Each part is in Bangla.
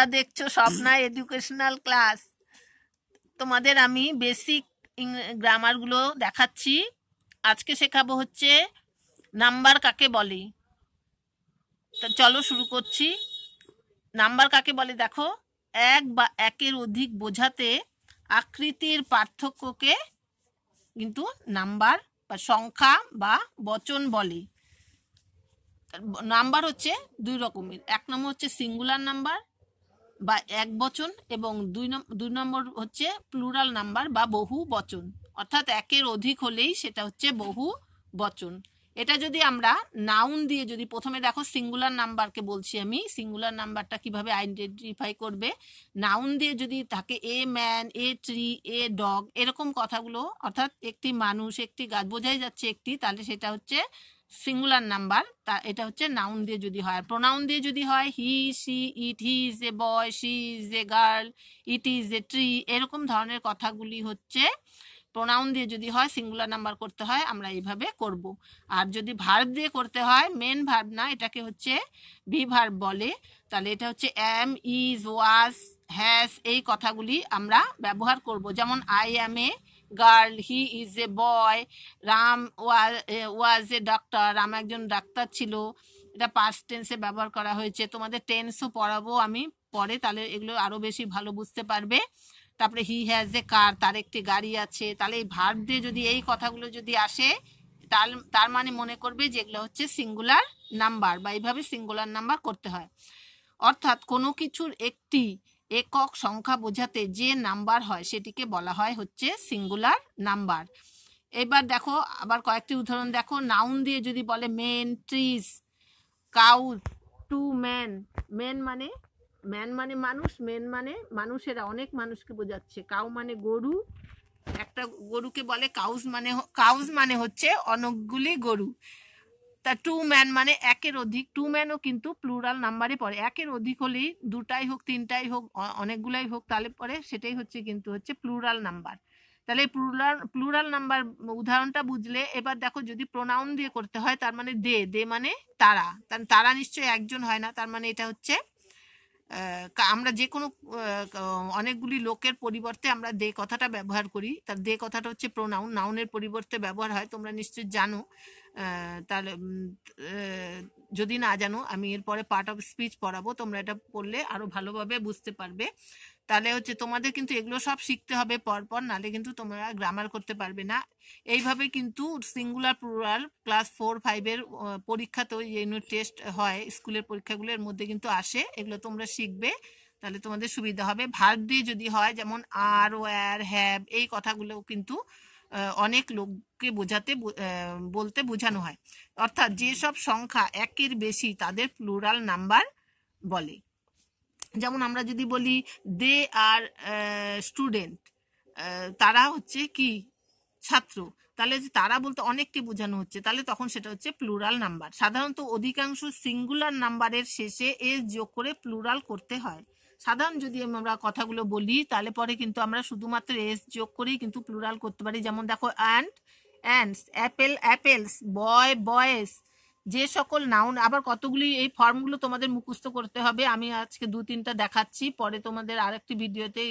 তোমরা দেখছো স্বপ্না এডুকেশনাল ক্লাস তোমাদের আমি বেসিক গ্রামারগুলো দেখাচ্ছি আজকে শেখাবো হচ্ছে নাম্বার কাকে বলে তা চলো শুরু করছি নাম্বার কাকে বলে দেখো এক বা একের অধিক বোঝাতে আকৃতির পার্থক্যকে কিন্তু নাম্বার বা সংখ্যা বা বচন বলে নাম্বার হচ্ছে দুই রকমের এক নম্বর হচ্ছে সিঙ্গুলার নাম্বার বা এক বচন এবং দুই দুই নম্বর হচ্ছে প্লুরাল নাম্বার বা বহু বচন অর্থাৎ একের অধিক হলেই সেটা হচ্ছে বহু বচন এটা যদি আমরা নাউন দিয়ে যদি প্রথমে দেখো সিঙ্গুলার নাম্বারকে বলছি আমি সিঙ্গুলার নাম্বারটা কিভাবে আইডেন্টিফাই করবে নাউন দিয়ে যদি তাকে a man a tree a dog এরকম কথাগুলো অর্থাৎ একটি মানুষ একটি গাছ বোঝাই যাচ্ছে একটি তাহলে সেটা হচ্ছে সিঙ্গুলার নাম্বার তা এটা হচ্ছে নাউন দিয়ে যদি হয় আর প্রোনাউন দিয়ে যদি হয় he she it he is a boy she is a girl it is a tree এরকম ধরনের কথাগুলি হচ্ছে প্রোনাউন দিয়ে যদি হয় সিঙ্গুলার নাম্বার করতে হয় আমরা এইভাবে করব। আর যদি ভার্ব দিয়ে করতে হয় মেন ভার্ব না এটাকে হচ্ছে ভি ভার্ব বলে তাহলে এটা হচ্ছে অ্যাম ইজ ওয়াস হ্যাস এই কথাগুলি আমরা ব্যবহার করব যেমন I am a girl he is a boy Ram was a doctor Ram একজন ডাক্তার ছিল এটা পাস্ট টেন্সে ব্যবহার করা হয়েছে তোমাদের টেন্সও পড়াবো আমি পরে তাহলে এগুলো আরও বেশি ভালো বুঝতে পারবে তারপরে হি হ্যাজ এ কার তার একটি গাড়ি আছে তাহলে এই ভার্ব দিয়ে যদি এই কথাগুলো যদি আসে তার তার মানে মনে করবে যে এগুলো হচ্ছে সিঙ্গুলার নাম্বার বা এইভাবে সিঙ্গুলার নাম্বার করতে হয় অর্থাৎ কোনো কিছুর একটি একক সংখ্যা বোঝাতে যে নাম্বার হয় সেটিকে বলা হয় হচ্ছে সিঙ্গুলার নাম্বার এবার দেখো আবার কয়েকটি উদাহরণ দেখো নাউন দিয়ে যদি বলে men trees cow two man men মানে ম্যান মানে মানুষ মেন মানে মানুষেরা অনেক মানুষকে বোঝাচ্ছে কাউ মানে গরু একটা গরুকে বলে কাউজ মানে কাউজ মানে হচ্ছে অনেকগুলি গরু তা টু ম্যান মানে একের অধিক টু ম্যানও কিন্তু প্লুরাল নাম্বারে পড়ে একের অধিক হলেই দুটাই হোক তিনটাই হোক অনেকগুলাই হোক তাহলে পরে সেটাই হচ্ছে কিন্তু হচ্ছে প্লুরাল নাম্বার তাহলে প্লুরাল প্লুরাল নাম্বার উদাহরণটা বুঝলে এবার দেখো যদি প্রোনাউন দিয়ে করতে হয় তার মানে দে দে মানে তারা তার তারা নিশ্চয়ই একজন হয় না তার মানে এটা হচ্ছে আমরা যে কোনো অনেকগুলি লোকের পরিবর্তে আমরা দে কথাটা ব্যবহার করি তার দে কথাটা হচ্ছে প্রোনাউন নাউনের পরিবর্তে ব্যবহার হয় তোমরা নিশ্চয়ই জানো তাহলে যদি না জানো আমি এরপরে পার্ট অফ স্পিচ পড়াবো তোমরা এটা পড়লে আরো ভালোভাবে বুঝতে পারবে তাহলে হচ্ছে তোমাদের কিন্তু এগুলো সব শিখতে হবে পরপর নালে কিন্তু তোমরা গ্রামার করতে পারবে না এইভাবে কিন্তু সিঙ্গুলার প্লুরাল ক্লাস ফোর ফাইভের পরীক্ষাতেও ইউনিট টেস্ট হয় স্কুলের পরীক্ষাগুলোর মধ্যে কিন্তু আসে এগুলো তোমরা শিখবে তাহলে তোমাদের সুবিধা হবে ভার দিয়ে যদি হয় যেমন আর ওয়ার হ্যাভ এই কথাগুলো কিন্তু অনেক লোককে বোঝাতে বলতে বোঝানো হয় অর্থাৎ যেসব সংখ্যা একের বেশি তাদের প্লুরাল নাম্বার বলে যেমন আমরা যদি বলি দে আর স্টুডেন্ট তারা হচ্ছে কি ছাত্র তাহলে তারা বলতে অনেককে বোঝানো হচ্ছে তাহলে তখন সেটা হচ্ছে প্লুরাল নাম্বার সাধারণত অধিকাংশ সিঙ্গুলার নাম্বারের শেষে এস যোগ করে প্লুরাল করতে হয় সাধারণ যদি আমরা কথাগুলো বলি তাহলে পরে কিন্তু আমরা শুধুমাত্র এস যোগ করেই কিন্তু প্লুরাল করতে পারি যেমন দেখো ant ants apple apples boy boys যে সকল নাউন আবার কতগুলি এই ফর্মগুলো তোমাদের মুখস্থ করতে হবে আমি আজকে দু তিনটা দেখাচ্ছি পরে তোমাদের আরেকটি ভিডিওতে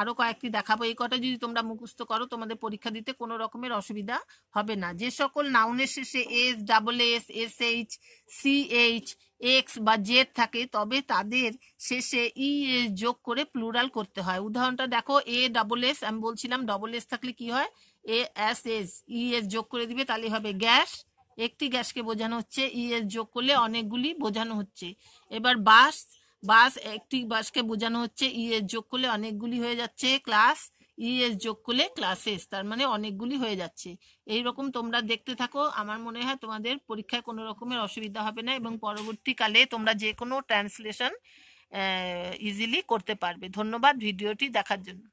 আরও কয়েকটি দেখাবো এই কটা যদি তোমরা মুখস্থ করো তোমাদের পরীক্ষা দিতে কোনো রকমের অসুবিধা হবে না যে সকল নাউনের শেষে S double S S H C H X বা জেড থাকে তবে তাদের শেষে ই e, এস যোগ করে প্লুরাল করতে হয় উদাহরণটা দেখো এ ডাবল এস আমি বলছিলাম ডবল এস থাকলে কি হয় A S S E S যোগ করে দিবে তাহলে হবে গ্যাস একটি গ্যাসকে বোঝানো হচ্ছে ইএস e যোগ করলে অনেকগুলি বোঝানো হচ্ছে এবার বাস বাস একটি বাসকে বোঝানো হচ্ছে ইএস e যোগ করলে অনেকগুলি হয়ে যাচ্ছে ক্লাস ইএস e যোগ করলে ক্লাসেস তার মানে অনেকগুলি হয়ে যাচ্ছে এই রকম তোমরা দেখতে থাকো আমার মনে হয় তোমাদের পরীক্ষায় কোনো রকমের অসুবিধা হবে না এবং পরবর্তীকালে তোমরা যে কোনো ট্রান্সলেশন ইজিলি করতে পারবে ধন্যবাদ ভিডিওটি দেখার জন্য